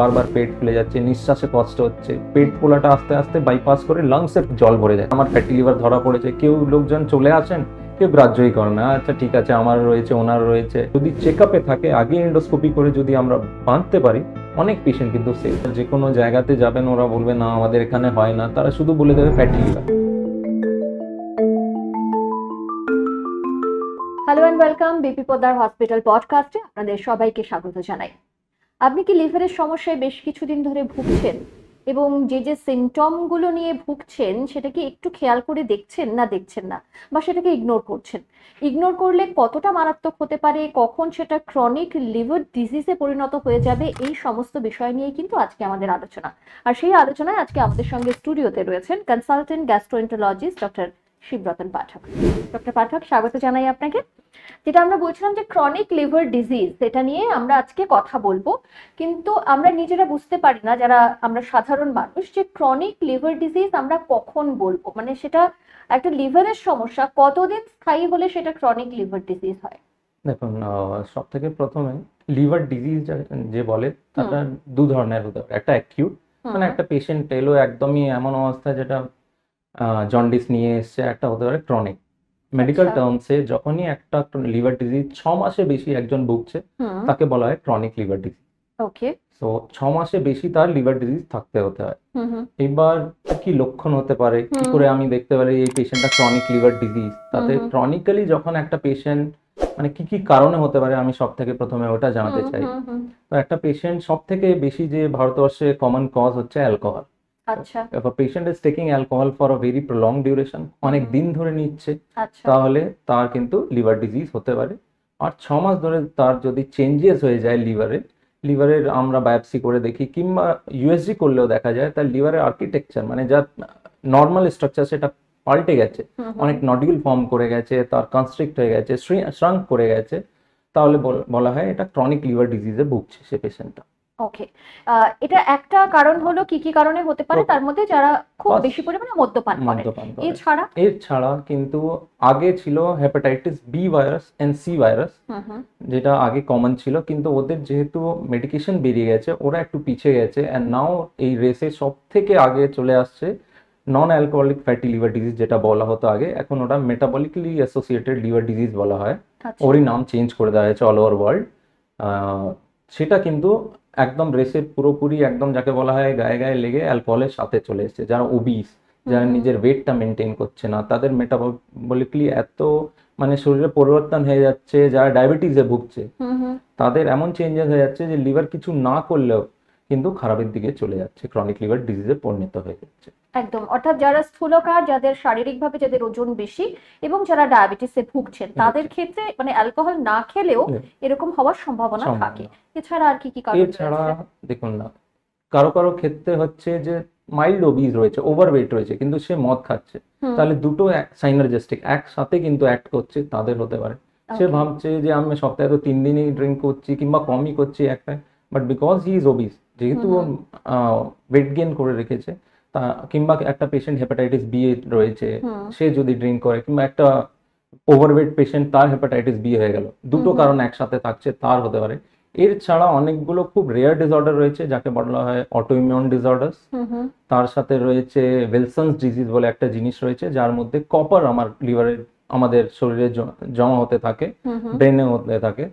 বারবার পেট ফুলে যাচ্ছে নিঃশ্বাসে কষ্ট হচ্ছে পেট পোলাটা আস্তে আস্তে বাইপাস করে লাংসে জল ভরে যায় আমার ফ্যাটি লিভার ধরা পড়েছে কেউ লোকজন চলে আসেন কেউ গ্রাহ্যই করে না আচ্ছা ঠিক আছে আমার রয়েছে ওনার রয়েছে যদি চেক থাকে আগে এন্ডোস্কোপি করে যদি আমরা বাঁধতে পারি অনেক পেশেন্ট কিন্তু সেফ যে কোনো জায়গাতে যাবেন ওরা বলবে না আমাদের এখানে হয় না তারা শুধু বলে দেবে fatty liver hello and welcome BP Poddar hospital পডকাস্টে আপনাদের সবাইকে স্বাগত জানাই আপনি কি লিভারের সমস্যায় বেশ কিছুদিন ধরে ভুগছেন এবং যে যে সিমটমগুলো নিয়ে ভুগছেন সেটাকে একটু খেয়াল করে দেখছেন না দেখছেন না বা সেটাকে ইগনোর করছেন ইগনোর করলে কতটা মারাত্মক হতে পারে কখন সেটা ক্রনিক লিভার ডিজিজে পরিণত হয়ে যাবে এই সমস্ত বিষয় নিয়ে কিন্তু আজকে আমাদের আলোচনা আর সেই আলোচনায় আজকে আমাদের সঙ্গে স্টুডিওতে রয়েছেন consultant gastroenterologist doctor Shivratan Pathak doctor Pathak স্বাগত জানাই আপনাকে যেটা আমরা বলছিলাম যে ক্রনিক লিভার ডিজিজ এটা নিয়ে আমরা আজকে কথা বলবো কিন্তু আমরা নিজেরা বুঝতে পারি না যারা আমরা সাধারণ মানুষ যে ক্রনিক লিভার ডিজিজ আমরা কখন বলবো মানে সেটা একটা লিভারের সমস্যা কতদিন স্থায়ী হলে সেটা ক্রনিক লিভার ডিজিজ হয় দেখুন সব থেকে প্রথমে লিভার ডিজিজ যে বলে তাটা দু ধরনের হতে পারে একটা অ্যাকিউট মানে একটা পেশেন্ট এলো একদমই এমন অবস্থা যেটা জন্ডিস নিয়ে এসছে একটা হতে পারে ক্রনিক মেডিকেল টার্মসে যখনই একটা লিভার ডিজিজ ছ মাসে বেশি একজন ভুগছে তাকে বলা হয় ক্রনিক লিভার ডিজিজ ওকে তো ছ মাসে বেশি তার লিভার ডিজিজ থাকতে হতে হয় এবার কি লক্ষণ হতে পারে কি করে আমি দেখতে পারি এই পেশেন্টটা ক্রনিক লিভার ডিজিজ তাতে ক্রনিক্যালি যখন একটা পেশেন্ট মানে কি কি কারণে হতে পারে আমি সব থেকে প্রথমে ওটা জানাতে চাই তো একটা পেশেন্ট সব থেকে বেশি যে ভারতবর্ষে কমন কজ হচ্ছে অ্যালকোহল আচ্ছা if a patient is taking alcohol for a very prolonged duration অনেক দিন ধরে নিচ্ছে আচ্ছা। তাহলে তার কিন্তু লিভার ডিজিজ হতে পারে আর ছ মাস ধরে তার যদি চেঞ্জেস হয়ে যায় লিভারে লিভারের আমরা বায়োপসি করে দেখি কিংবা ইউএসজি করলেও দেখা যায় তার লিভারের আর্কিটেকচার মানে যা নর্মাল স্ট্রাকচার সেটা পাল্টে গেছে অনেক নডিউল ফর্ম করে গেছে তার কনস্ট্রিক্ট হয়ে গেছে শ্রাঙ্ক করে গেছে তাহলে বলা হয় এটা ক্রনিক লিভার ডিজিজে ভুগছে সে পেশেন্টটা ওকে এটা একটা কারণ হলো কি কি কারণে হতে পারে তার মধ্যে যারা খুব বেশি পরিমাণে মদ্যপান করে এছাড়া এছাড়া কিন্তু আগে ছিল hepatitis B virus and C virus যেটা আগে কমন ছিল কিন্তু ওদের যেহেতু মেডিকেশন বেরিয়ে গেছে ওরা একটু পিছিয়ে গেছে এন্ড নাও এই রেসে সব থেকে আগে চলে আসছে non alcoholic fatty liver disease যেটা বলা হতো আগে এখন ওটা মেটাবলিকলি অ্যাসোসিয়েটেড লিভার ডিজিজ বলা হয় আচ্ছা। ওরই নাম চেঞ্জ করে দেওয়া হয়েছে অল ওভার ওয়ার্ল্ড সেটা কিন্তু একদম রেসের পুরোপুরি একদম যাকে বলা হয় গায়ে গায়ে লেগে অ্যালকোহলের সাথে চলে এসছে যারা ওবিস যারা নিজের ওয়েটটা মেনটেন করছে না তাদের মেটাবলিকলি এত মানে শরীরে পরিবর্তন হয়ে যাচ্ছে যারা ডায়াবেটিসে ভুগছে তাদের এমন চেঞ্জেস হয়ে যাচ্ছে যে লিভার কিছু না করলেও কিন্তু খারাপের দিকে চলে যাচ্ছে ক্রনিক লিভার ডিজিজে পরিণত হয়ে যাচ্ছে একদম অর্থাৎ যারা স্থূলকার যাদের শারীরিক ভাবে যাদের ওজন বেশি এবং যারা ডায়াবেটিসে ভুগছেন তাদের ক্ষেত্রে মানে অ্যালকোহল না খেলেও এরকম হওয়ার সম্ভাবনা থাকে এছাড়া আর কি কি কারণ এছাড়া দেখুন না কারো কারো ক্ষেত্রে হচ্ছে যে মাইল্ড ওবিজ রয়েছে ওভারওয়েট রয়েছে কিন্তু সে মদ খাচ্ছে তাহলে দুটো সাইনার্জেস্টিক একসাথে কিন্তু অ্যাক্ট করছে তাদের হতে পারে সে ভাবছে যে আমি সপ্তাহে তো তিন দিনই ড্রিঙ্ক করছি কিংবা কমই করছি একটা but because he is obese যেহেতু ওয়েট গেইন করে রেখেছে তা কিংবা একটা পেশেন্ট হেপাটাইটিস বি রয়েছে সে যদি ড্রিঙ্ক করে কিংবা একটা ওভারওয়েট পেশেন্ট তার হেপাটাইটিস বি হয়ে গেল দুটো কারণ একসাথে থাকছে তার হতে পারে এর ছাড়া অনেকগুলো খুব রেয়ার ডিসঅর্ডার রয়েছে যাকে বলা হয় অটো ইমিউন ডিসঅর্ডার্স তার সাথে রয়েছে ওয়েলসন্স ডিজিজ বলে একটা জিনিস রয়েছে যার মধ্যে কপার আমার লিভারের আমাদের শরীরে জমা হতে থাকে ব্রেনে হতে থাকে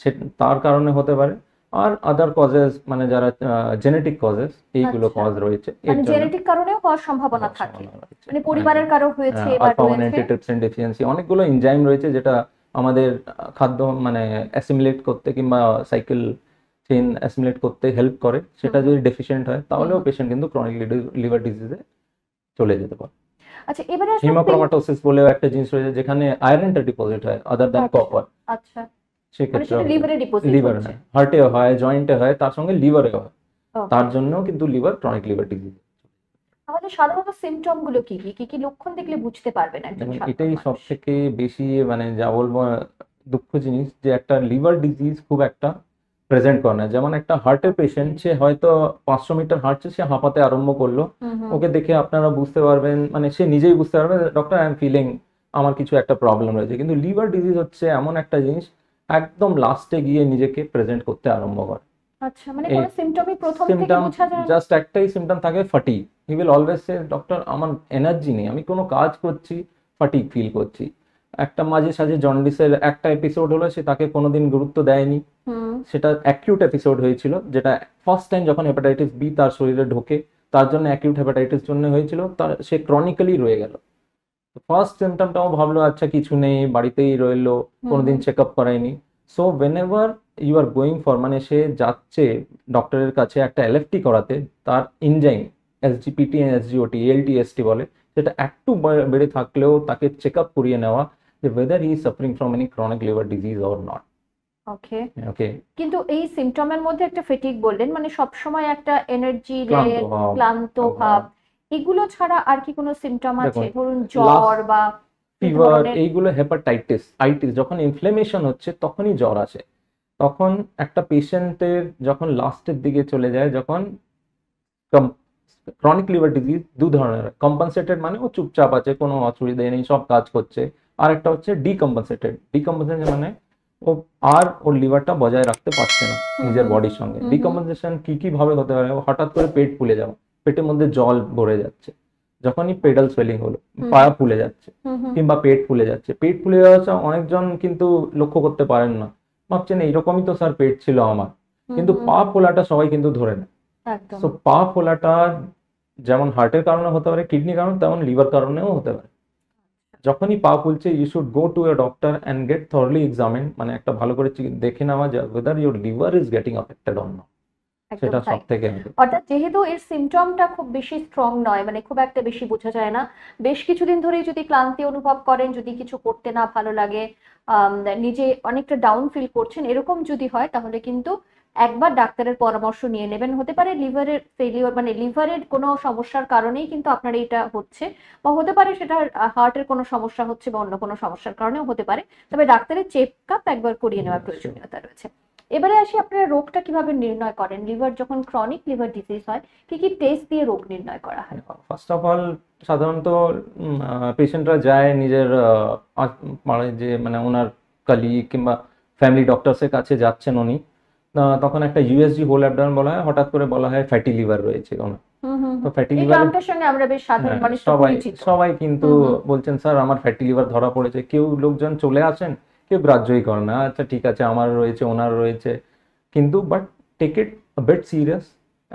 সে তার কারণে হতে পারে আর আদার কজেস মানে যারা জেনেটিক কজেস এইগুলো কজ আচ্ছা। রয়েছে মানে জেনেটিক কারণেও হওয়ার সম্ভাবনা থাকে মানে পরিবারের হ্যাঁ। কারো হয়েছে হ্যাঁ, বা টিপসিন ডেফিসিয়েন্সি অনেকগুলো এনজাইম রয়েছে যেটা আমাদের খাদ্য মানে অ্যাসিমিলেট করতে কিংবা সাইকেল চেন অ্যাসিমিলেট করতে হেল্প করে সেটা যদি ডেফিসিয়েন্ট হয় তাহলেও পেশেন্ট কিন্তু ক্রনিক লিভার ডিজিজে চলে যেতে পারে আচ্ছা এবারে হিমোক্রোমাটোসিস বলেও একটা জিনিস রয়েছে যেখানে আয়রনটা ডিপোজিট হয় আদার দ্যান কপার আচ্ছা সেক্ষেত্রে মানে হয় তার সঙ্গে হয় তার জন্য কিন্তু লিভার লিভার বেশি মানে দুঃখ জিনিস যে একটা লিভার খুব একটা প্রেজেন্ট করে না যেমন একটা হার্টের পেশেন্ট সে হয়তো পাঁচশো মিটার হাঁটছে সে হাঁপাতে আরম্ভ করলো ওকে দেখে আপনারা বুঝতে পারবেন মানে সে নিজেই বুঝতে পারবে ডক্টর আই এম ফিলিং আমার কিছু একটা প্রবলেম রয়েছে কিন্তু লিভার ডিজিজ হচ্ছে এমন একটা জিনিস একদম লাস্টে গিয়ে নিজেকে প্রেজেন্ট করতে আরম্ভ করে আচ্ছা, মানে এনার্জি আমি কাজ করছি ফিল করছি একটা মাঝে সাঝে জন্ডিসের একটা এপিসোড হলো সে তাকে কোনোদিন গুরুত্ব দেয়নি সেটা এপিসোড হয়েছিল যেটা ফার্স্ট টাইম যখন হেপাটাইটিস বি তার শরীরে ঢোকে তার জন্য হেপাটাইটিস জন্য হয়েছিল তার সে ক্রনিক্যালি রয়ে গেল ফার্স্ট সিমটমটাও ভাবলো আচ্ছা কিছু নেই বাড়িতেই রইলো কোনোদিন চেক আপ করায়নি so whenever you are going for মানে সে যাচ্ছে ডক্টরের কাছে একটা এলএফটি করাতে তার ইনজাইন এসজিপিটি এসজিওটি এলটিএসটি বলে সেটা একটু বেড়ে থাকলেও তাকে চেক আপ করিয়ে নেওয়া যে whether is suffering from any chronic liver disease or not okay okay কিন্তু এই সিমটমের মধ্যে একটা ফেটিক বললেন মানে সব সময় একটা এনার্জি ক্লান্ত ভাব এগুলো ছাড়া আর কি কোনো সিমটম আছে ধরুন জ্বর বা ফিভার এইগুলো হেপাটাইটিস আইটিস যখন ইনফ্লেমেশন হচ্ছে তখনই জ্বর আসে তখন একটা পেশেন্টের যখন লাস্টের দিকে চলে যায় যখন ক্রনিক লিভার ডিজিজ দু ধরনের কম্পানসেটেড মানে ও চুপচাপ আছে কোনো অসুবিধা নেই সব কাজ করছে আর একটা হচ্ছে ডিকম্পানসেটেড ডিকম্পানসেটেড মানে ও আর ওর লিভারটা বজায় রাখতে পারছে না নিজের বডির সঙ্গে ডিকম্পেনসেশন কী কি ভাবে হতে পারে হঠাৎ করে পেট ফুলে যাওয়া পেটের মধ্যে জল ভরে যাচ্ছে যখনই পেডাল সোয়েলিং হলো পা ফুলে যাচ্ছে কিংবা পেট ফুলে যাচ্ছে পেট ফুলে যাওয়া অনেকজন কিন্তু লক্ষ্য করতে পারেন না ভাবছেন এইরকমই তো স্যার পেট ছিল আমার কিন্তু পা ফোলাটা সবাই কিন্তু ধরে না তো পা ফোলাটা যেমন হার্টের কারণে হতে পারে কিডনির কারণে তেমন লিভার কারণেও হতে পারে যখনই পা ফুলছে you should go to a doctor and get thoroughly examine মানে একটা ভালো করে দেখে নেওয়া যায় whether your liver is getting affected on not অর্থাৎ যেহেতু এর সিমটমটা খুব বেশি স্ট্রং নয় মানে খুব একটা বেশি বোঝা যায় না বেশ কিছুদিন ধরেই যদি ক্লান্তি অনুভব করেন যদি কিছু করতে না ভালো লাগে নিজে অনেকটা ডাউন ফিল করছেন এরকম যদি হয় তাহলে কিন্তু একবার ডাক্তারের পরামর্শ নিয়ে নেবেন হতে পারে লিভারের ফেলিওর মানে লিভারের কোনো সমস্যার কারণেই কিন্তু আপনার এটা হচ্ছে বা হতে পারে সেটা হার্টের কোনো সমস্যা হচ্ছে বা অন্য কোনো সমস্যার কারণেও হতে পারে তবে ডাক্তারের চেক আপ একবার করিয়ে নেওয়ার প্রয়োজনীয়তা রয়েছে এবারে আসি আপনারা রোগটা কিভাবে নির্ণয় করেন লিভার যখন ক্রনিক লিভার ডিজিজ হয় কি কি টেস্ট দিয়ে রোগ নির্ণয় করা হয় ফার্স্ট অফ অল সাধারণত পেশেন্টরা যায় নিজের মানে যে মানে ওনার কালি কিংবা ফ্যামিলি ডক্টরসের কাছে যাচ্ছেন উনি তখন একটা ইউএসজি হোল অ্যাবডান বলা হয় হঠাৎ করে বলা হয় ফ্যাটি লিভার রয়েছে ওনার তো ফ্যাটি লিভার সঙ্গে আমরা বেশ সাধারণ হ্যাঁ, মানুষ সবাই সবাই কিন্তু বলছেন স্যার আমার ফ্যাটি লিভার ধরা পড়েছে কেউ লোকজন চলে আসেন কেউ গ্রাহ্যই করে না আচ্ছা ঠিক আছে আমার রয়েছে ওনার রয়েছে কিন্তু but take it bit serious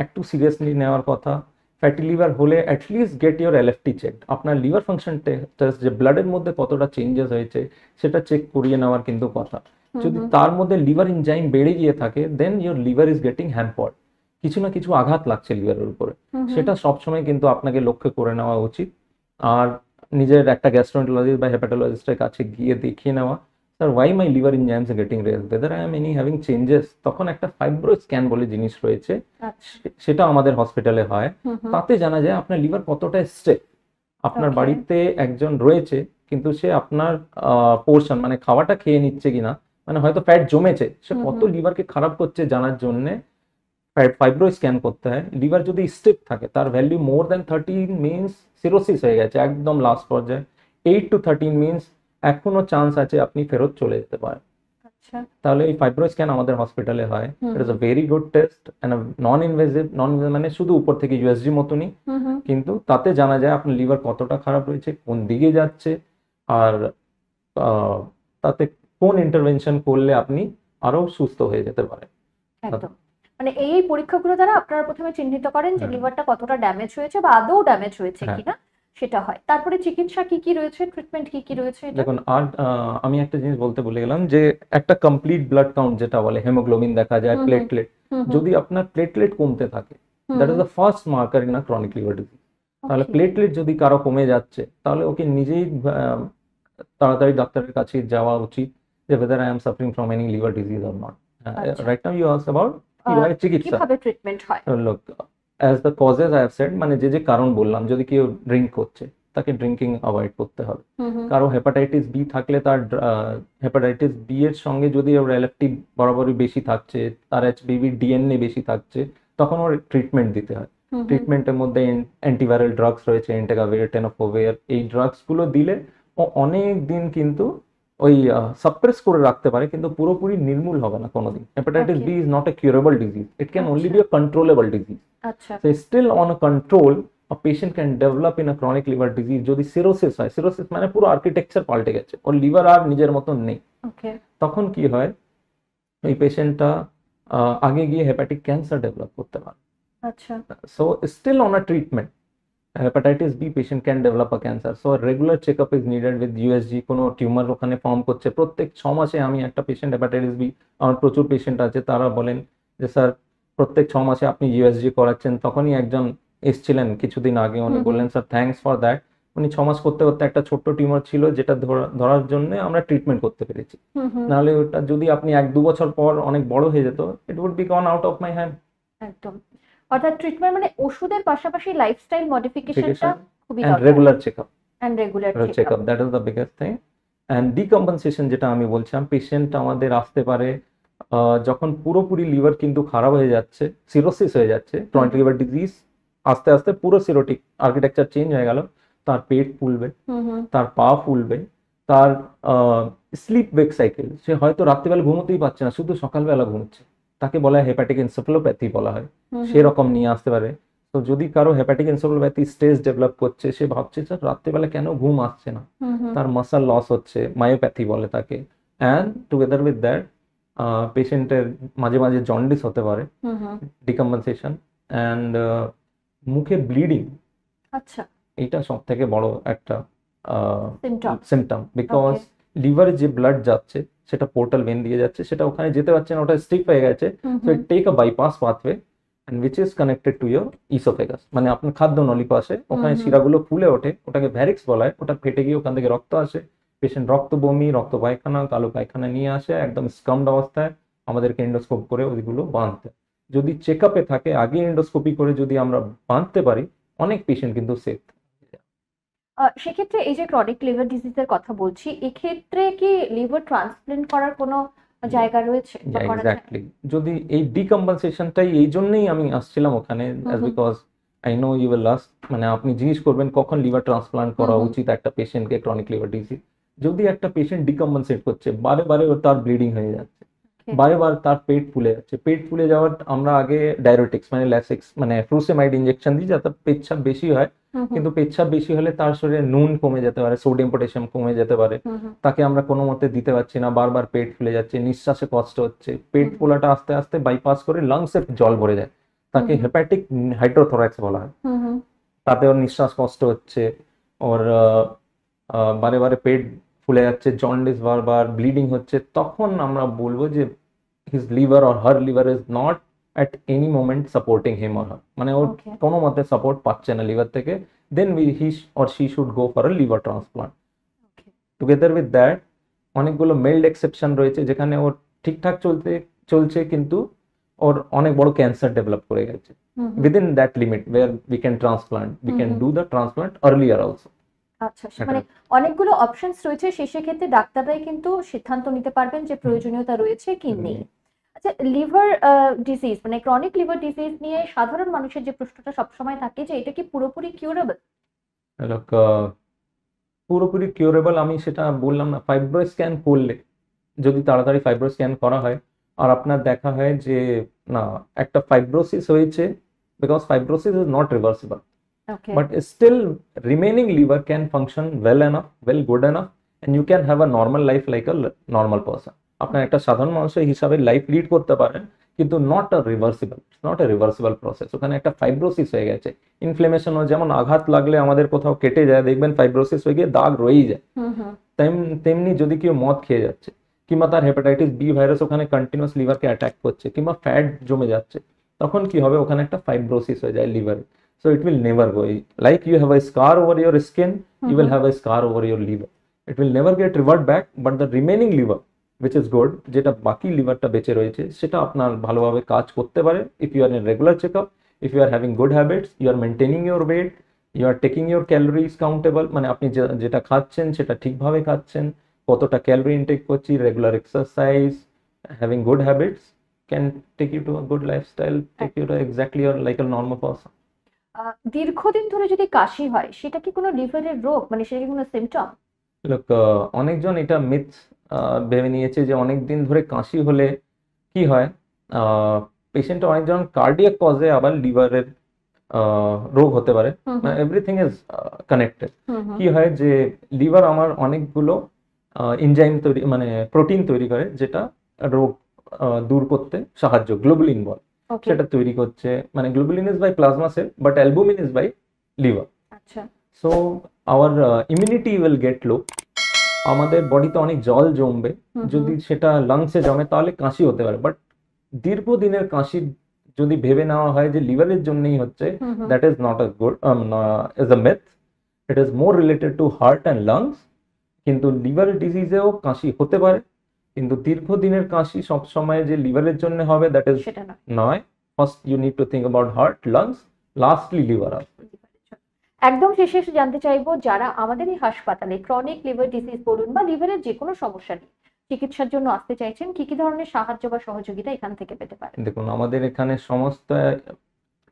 একটু সিরিয়াসলি নেওয়ার কথা ফ্যাটি লিভার হলে at least get your LFT check আপনার লিভার ফাংশন টেস্ট যে ব্লাডের মধ্যে কতটা চেঞ্জেস হয়েছে সেটা চেক করিয়ে নেওয়ার কিন্তু কথা যদি তার মধ্যে লিভার ইনজাইম বেড়ে গিয়ে থাকে then your liver is getting hampered কিছু না কিছু আঘাত লাগছে লিভারের উপরে সেটা সবসময় কিন্তু আপনাকে লক্ষ্য করে নেওয়া উচিত আর নিজের একটা গ্যাস্ট্রোন্টোলজিস্ট বা হেপাটোলজিস্টের কাছে গিয়ে দেখিয়ে নেওয়া sir why my liver enzymes getting raise whether I am any having changes তখন একটা ফাইব্রো স্ক্যান বলে জিনিস রয়েছে আচ্ছা। সেটা আমাদের হসপিটালে হয় তাতে জানা যায় আপনার লিভার কতটা স্টেপ আপনার বাড়িতে একজন রয়েছে কিন্তু সে আপনার পোর্শন মানে খাওয়াটা খেয়ে নিচ্ছে কিনা মানে হয়তো ফ্যাট জমেছে সে কত লিভারকে খারাপ করছে জানার জন্য ফাইব্রো স্ক্যান করতে হয় লিভার যদি স্টেপ থাকে তার value more than thirteen means cirrhosis হয়ে গেছে একদম লাস্ট পর্যায়ে এইট টু থার্টিন মিনস এখনো চান্স আছে আপনি ফেরত চলে যেতে পারেন আচ্ছা। তাহলে এই ফাইব্রো স্ক্যান আমাদের হসপিটালে হয় it is a very good test and non invasive non মানে শুধু উপর থেকে ইউএসজি মতনই কিন্তু তাতে জানা যায় আপনার লিভার কতটা খারাপ রয়েছে কোন দিকে যাচ্ছে আর তাতে কোন ইন্টারভেনশন করলে আপনি আরো সুস্থ হয়ে যেতে পারেন মানে এই পরীক্ষাগুলো দ্বারা আপনারা প্রথমে চিহ্নিত করেন যে লিভারটা কতটা ড্যামেজ হয়েছে বা আদৌ ড্যামেজ হয়েছে হ্যাঁ। কিনা সেটা হয় তারপরে চিকিৎসা কি কি রয়েছে ট্রিটমেন্ট কি কি রয়েছে দেখুন আর আমি একটা জিনিস বলতে ভুলে গেলাম যে একটা কমপ্লিট ব্লাড কাউন্ট যেটা বলে হেমোগ্লোবিন দেখা যায় প্লেটলেট যদি আপনার প্লেটলেট কমতে থাকে that is the first marker in a chronic liver disease তাহলে প্লেটলেট যদি কারো কমে যাচ্ছে তাহলে ওকে নিজেই তাড়াতাড়ি ডাক্তারের কাছে যাওয়া উচিত যে whether I am suffering from any liver disease or not. Uh, right now you asked about কিভাবে চিকিৎসা কিভাবে ট্রিটমেন্ট হয় লোক as the causes I have said মানে যে যে কারণ বললাম যদি কেউ ড্রিঙ্ক করছে তাকে ড্রিঙ্কিং অ্যাভয়েড করতে হবে কারো হেপাটাইটিস বি থাকলে তার হেপাটাইটিস বি এর সঙ্গে যদি ওর এলএফটি বরাবরই বেশি থাকছে তার বিবি ডিএনএ বেশি থাকছে তখন ওর ট্রিটমেন্ট দিতে হয় ট্রিটমেন্টের মধ্যে অ্যান্টিভাইরাল ড্রাগস রয়েছে এন্টেগাভির টেনোফোভিয়ার এই ড্রাগসগুলো দিলে ও অনেক দিন কিন্তু ওই সাপ্রেস করে রাখতে পারে কিন্তু পুরোপুরি নির্মূল হবে না কোনোদিন hepatitis B is not a curable disease it can only be a controllable disease আচ্ছা so still on control a patient can develop in a chronic liver disease যদি সিরোসিস হয় সিরোসিস মানে পুরো আর্কিটেকচার পাল্টে গেছে ওর লিভার আর নিজের মতন নেই তখন কি হয় ওই পেশেন্টটা আগে গিয়ে হেপাটিক ক্যান্সার ডেভেলপ করতে পারে আচ্ছা so still on a treatment hepatitis B patient can develop a cancer so regular check up is needed with USG কোনো টিউমার ওখানে ফর্ম করছে প্রত্যেক ছ মাসে আমি একটা পেশেন্ট হেপাটাইটিস বি আমার প্রচুর পেশেন্ট আছে তারা বলেন যে স্যার প্রত্যেক ছ মাসে আপনি ইউএসজি করাচ্ছেন তখনই একজন এসছিলেন কিছুদিন আগে উনি বললেন স্যার থ্যাংকস ফর দ্যাট উনি ছ মাস করতে করতে একটা ছোট্ট টিউমার ছিল যেটা ধরার জন্য আমরা ট্রিটমেন্ট করতে পেরেছি নাহলে ওটা যদি আপনি এক দু বছর পর অনেক বড় হয়ে যেত it would be gone out of my hand একদম অর্থাৎ ট্রিটমেন্ট মানে ওষুধের পাশাপাশি লাইফস্টাইল মডিফিকেশনটা খুবই দরকার regular checkup and regular checkup that is the biggest thing and decompensation যেটা আমি বলছিলাম পেশেন্ট আমাদের আসতে পারে যখন পুরোপুরি লিভার কিন্তু খারাপ হয়ে যাচ্ছে সিরোসিস হয়ে যাচ্ছে ক্রনিক লিভার ডিজিজ আস্তে আস্তে পুরো সিরোটিক আর্কিটেকচার চেঞ্জ হয়ে গেল তার পেট ফুলবে তার পা ফুলবে তার স্লিপ বেক সাইকেল সে হয়তো রাত্রিবেলা ঘুমোতেই পারছে না শুধু সকালবেলা ঘুমোচ্ছে তাকে বলা হয় হেপাটিক এনসেফালোপ্যাথি বলা হয় সেরকম নিয়ে আসতে পারে তো যদি কারো হেপাটিক এনসেফালোপ্যাথি স্টেজ ডেভেলপ করছে সে ভাবছে স্যার রাত্রিবেলা কেন ঘুম আসছে না তার মাসাল লস হচ্ছে মায়োপ্যাথি বলে তাকে অ্যান্ড টুগেদার উইথ দ্যাট পেশেন্টের মাঝে মাঝে জন্ডিস হতে পারে ডিকম্পনসেশন অ্যান্ড মুখে ব্লিডিং আচ্ছা এটা সব থেকে বড় একটা সিমটম বিকজ লিভারে যে ব্লাড যাচ্ছে সেটা পোর্টাল মেন দিয়ে যাচ্ছে সেটা ওখানে যেতে পারছে না ওটা স্টিক হয়ে গেছে so take a bypass pathway and which is connected to your oesophagus মানে আপনার খাদ্য নলিকা আসে ওখানে শিরাগুলো ফুলে ওঠে ওটাকে ভ্যারিক্স বলা হয় ওটা ফেটে গিয়ে ওখান থেকে রক্ত আসে পেশেন্ট রক্ত বমি রক্ত পায়খানা কালো পায়খানা নিয়ে আসে একদম স্কামড অবস্থায় আমাদেরকে এন্ডোস্কোপ করে ওইগুলো বাঁধতে যদি চেক আপে থাকে আগে এন্ডোস্কোপি করে যদি আমরা বাঁধতে পারি অনেক পেশেন্ট কিন্তু সেফ সেক্ষেত্রে এই যে ক্রনিক লিভার ডিজিজের কথা বলছি এক্ষেত্রে কি লিভার ট্রান্সপ্লান্ট করার কোনো জায়গা রয়েছে যদি এই ডিকম্পনসেশনটাই এই জন্যই আমি আসছিলাম ওখানে as because I know you will last মানে আপনি জিজ্ঞেস করবেন কখন লিভার ট্রান্সপ্লান্ট করা উচিত একটা পেশেন্টকে ক্রনিক লিভার ডিজিজ যদি একটা পেশেন্ট ডিকম্পনসেট করছে বারে বারে তার ব্লিডিং হয়ে যাচ্ছে বারে বার তার পেট ফুলে যাচ্ছে পেট ফুলে যাওয়ার আমরা আগে ডায়রোটিক্স মানে ল্যাসিক্স মানে ফ্রুসেমাইড ইঞ্জেকশন দিই যাতে পেচ্ছাপ বেশি হয় কিন্তু পেচ্ছাপ বেশি হলে তার শরীরে নুন কমে যেতে পারে সোডিয়াম পটাশিয়াম কমে যেতে পারে তাকে আমরা কোনো মতে দিতে পারছি না বারবার পেট ফুলে যাচ্ছে নিঃশ্বাসে কষ্ট হচ্ছে পেট ফোলাটা আস্তে আস্তে বাইপাস করে লাংসে জল ভরে যায় তাকে হেপাটিক হাইড্রোথোরাক্স বলা হয় তাতে ওর নিঃশ্বাস কষ্ট হচ্ছে ওর বারে বারে পেট ফুলে যাচ্ছে জন্ডিস বারবার ব্লিডিং হচ্ছে তখন আমরা বলবো যে his liver or her liver is not at any moment supporting him or her মানে ওর কোনো মতে সাপোর্ট পাচ্ছে না লিভার থেকে then we he or she should go for a liver transplant together with that অনেকগুলো মেল্ড এক্সেপশন রয়েছে যেখানে ওর ঠিকঠাক চলতে চলছে কিন্তু ওর অনেক বড় ক্যান্সার ডেভেলপ করে গেছে within that limit or we can transplant we can do the transplant earlier also আচ্ছা মানে অনেকগুলো অপশনস রয়েছে সেই ক্ষেত্রে ডাক্তাররাই কিন্তু সিদ্ধান্ত নিতে পারবেন যে প্রয়োজনীয়তা রয়েছে কি নেই আচ্ছা লিভার ডিজিজ মানে ক্রনিক লিভার ডিজিজ নিয়ে সাধারণ মানুষের যে প্রশ্নটা সবসময় থাকে যে এটা কি পুরোপুরি কিউরেবল পুরোপুরি কিউরেবল আমি সেটা বললাম না ফাইব্রো স্ক্যান করলে যদি তাড়াতাড়ি ফাইব্রো স্ক্যান করা হয় আর আপনার দেখা হয় যে না একটা ফাইব্রোসিস হয়েছে because fibrosis is not reversible but still remaining liver can function well enough well good enough and you can have a normal life like a normal person আপনি একটা সাধারণ মাংসের হিসাবে লাইফ লিড করতে পারেন কিন্তু not a reversible it's not a reversible process ওখানে একটা ফাইব্রোসিস হয়ে গেছে ইনফ্ল্যামেশন ওখানে যেমন আঘাত लागले আমাদের কোথাও কেটে যায় দেখবেন ফাইব্রোসিস হয়ে গিয়ে দাগ রয় যায় হুম হুম টাইম তেমনি যদি কি মوت খেয়ে যাচ্ছে কিমা তার হেপাটাইটিস বি ভাইরাস ওখানে কন্টিনিউয়াস লিভারকে অ্যাটাক করছে কিমা fat জমে যাচ্ছে তখন কি হবে ওখানে একটা ফাইব্রোসিস হয়ে যায় liver so it will never go like you have a scar over your skin you will have a scar over your liver it will never get revert back but the remaining liver which is good যেটা বাকি লিভারটা বেঁচে রয়েছে সেটা আপনার ভালোভাবে কাজ করতে পারে if you are in regular check up if you are having good habits you are maintaining your weight you are taking your calories countable মানে আপনি যেটা খাচ্ছেন সেটা ঠিকভাবে খাচ্ছেন কতটা ক্যালোরি ইনটেক করছি regular exercise having good habits can take you to good lifestyle take you to exactly your like a normal person দীর্ঘদিন ধরে যদি কাশি হয় সেটা কি কোনো লিভারের রোগ মানে সেটা কি কোনো সিমটম লোক অনেকজন এটা মিথ ভেবে নিয়েছে যে অনেক দিন ধরে কাশি হলে কি হয় পেশেন্ট অনেকজন কার্ডিয়াক কজে আবার লিভারের রোগ হতে পারে এভরিথিং ইজ কানেক্টেড কি হয় যে লিভার আমার অনেকগুলো ইনজাইম তৈরি মানে প্রোটিন তৈরি করে যেটা রোগ দূর করতে সাহায্য গ্লোবুলিন বল সেটা তৈরি করছে মানে globulin is by plasma cell but albumin is by liver আচ্ছা so our immunity will get low আমাদের বডিতে অনেক জল জমবে যদি সেটা লাংসে জমে তাহলে কাশি হতে পারে বাট দীর্ঘদিনের কাশি যদি ভেবে নেওয়া হয় যে লিভারের জন্যই হচ্ছে that is not a good as a meth it is more related to heart and lungs কিন্তু লিভার ডিজিজেও কাশি হতে পারে কিন্তু দীর্ঘদিনের কাশি সবসময় যে লিভারের জন্য হবে দ্যাট ইজ নয় first you need to think about heart lungs lastly liver আসবে একদম শেষে জানতে চাইবো যারা আমাদের এই হাসপাতালে ক্রনিক লিভার ডিসিজ বলুন বা লিভারের যে কোনো সমস্যা নিয়ে চিকিৎসার জন্য আসতে চাইছেন কি কি ধরনের সাহায্য বা সহযোগিতা এখান থেকে পেতে পারেন দেখুন আমাদের এখানে সমস্ত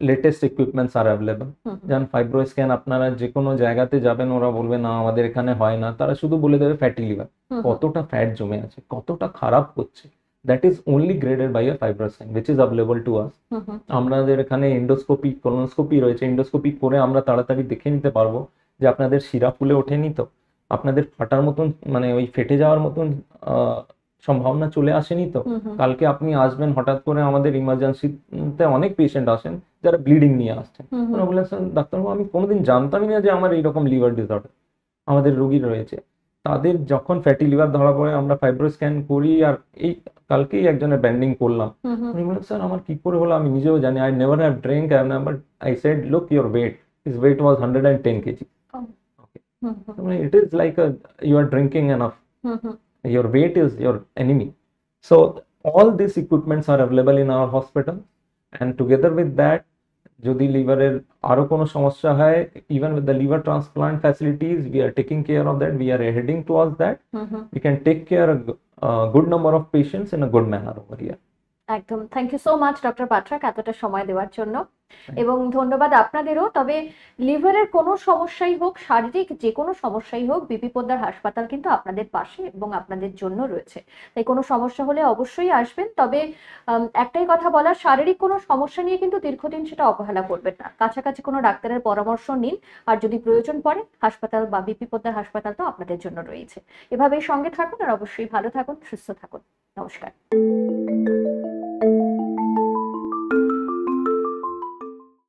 লেটেস্ট ইকুইপমেন্টস আর অ্যাভেলেবল যেমন ফাইব্রো স্ক্যান আপনারা যে কোনো জায়গাতে যাবেন ওরা বলবে না আমাদের এখানে হয় না তারা শুধু বলে দেবে ফ্যাটি লিভার কতটা ফ্যাট জমে আছে কতটা খারাপ করছে that is only graded by a fibrous which is available to us আমাদের এখানে এন্ডোস্কোপি কলোনোস্কোপি রয়েছে এন্ডোস্কোপি করে আমরা তাড়াতাড়ি দেখে নিতে পারবো যে আপনাদের শিরা ফুলে ওঠেনি তো আপনাদের ফাটার মতন মানে ওই ফেটে যাওয়ার মতন সম্ভাবনা চলে আসেনি তো mm-hmm. কালকে আপনি আসবেন হঠাৎ করে আমাদের ইমার্জেন্সিতে অনেক পেশেন্ট আসেন যারা ব্লিডিং নিয়ে আসছেন mm-hmm. ডাক্তারবাবু আমি কোনোদিন জানতামই না যে আমার এইরকম লিভার ডিসঅর্ডার আমাদের রোগী রয়েছে তাদের যখন ফ্যাটি লিভার ধরা পড়ে আমরা ফাইব্রো স্ক্যান করি আর এই কালকেই একজনের ব্যান্ডিং করলাম উনি বললেন স্যার আমার কি করে হলো আমি নিজেও জানি I never have drink I never I said look your weight his weight was hundred and ten kg it is like you are drinking enough your weight is your enemy so all these equipments are available in our hospital and together with that যদি লিভারের আরো কোনো সমস্যা হয় even with the liver transplant facilities we are taking care of that we are heading towards that we can take care good number of patients in a good manner over year একদম thank you so much doctor Pathak এতটা সময় দেওয়ার জন্য এবং ধন্যবাদ আপনাদেরও তবে লিভারের কোনো সমস্যাই হোক শারীরিক যে কোনো সমস্যাই হোক বিপি পোদ্দার হাসপাতাল কিন্তু আপনাদের পাশে এবং আপনাদের জন্য রয়েছে তাই কোনো সমস্যা হলে অবশ্যই আসবেন তবে একটাই কথা বলা শারীরিক কোনো সমস্যা নিয়ে কিন্তু দীর্ঘদিন সেটা অবহেলা করবেন না কাছাকাছি কোনো ডাক্তারের পরামর্শ নিন আর যদি প্রয়োজন পড়ে হাসপাতাল বা বিপি পোদ্দার হাসপাতাল তো আপনাদের জন্য রয়েছে এভাবেই সঙ্গে থাকুন আর অবশ্যই ভালো থাকুন সুস্থ থাকুন নমস্কার